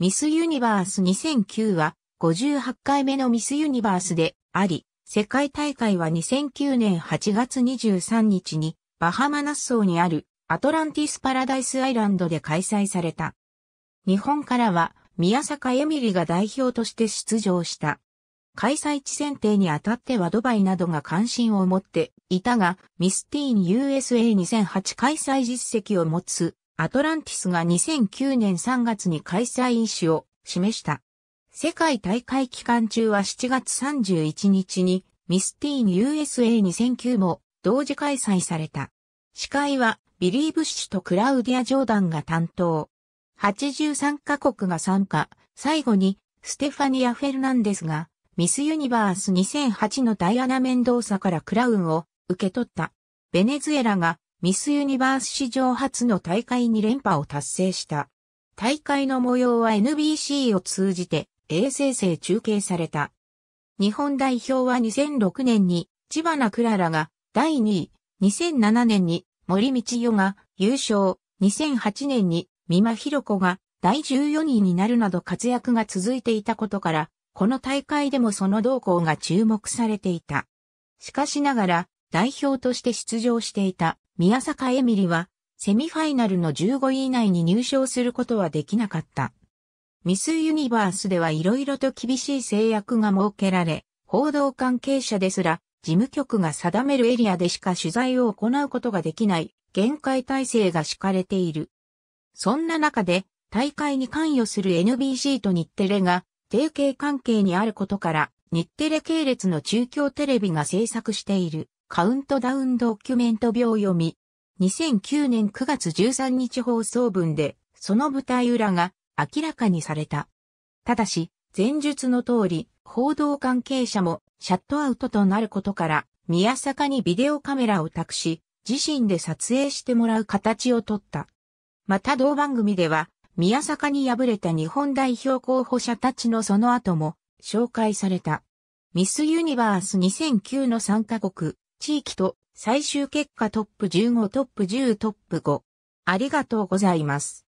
ミスユニバース2009は58回目のミスユニバースであり、世界大会は2009年8月23日にバハマナッソーにあるアトランティスパラダイスアイランドで開催された。日本からは宮坂エミリが代表として出場した。開催地選定にあたってはドバイなどが関心を持っていたが、ミスティーン USA2008 開催実績を持つアトランティスが2009年3月に開催意思を示した。世界大会期間中は7月31日にミスティーン USA2009 も同時開催された。司会はビリー・ブッシュとクラウディア・ジョーダンが担当。83カ国が参加。最後にステファニア・フェルナンデスがミス・ユニバース2008のダイアナ・メンドーサからクラウンを受け取った。ベネズエラがミスユニバース史上初の大会に連覇を達成した。大会の模様は NBC を通じて衛星生中継された。日本代表は2006年に千葉なクララが第2位、2007年に森道代が優勝、2008年に三馬ひろ子が第14位になるなど活躍が続いていたことから、この大会でもその動向が注目されていた。しかしながら代表として出場していた宮坂エミリは、セミファイナルの15位以内に入賞することはできなかった。ミスユニバースでは色々と厳しい制約が設けられ、報道関係者ですら、事務局が定めるエリアでしか取材を行うことができない限界体制が敷かれている。そんな中で大会に関与する NBC と日テレが提携関係にあることから日テレ系列の中京テレビが制作しているカウントダウンドキュメント秒読み。2009年9月13日放送分で、その舞台裏が明らかにされた。ただし、前述の通り、報道関係者もシャットアウトとなることから、宮坂にビデオカメラを託し、自身で撮影してもらう形をとった。また同番組では、宮坂に敗れた日本代表候補者たちのその後も紹介された。ミスユニバース2009の参加国、地域と最終結果トップ15トップ10トップ5。ありがとうございます。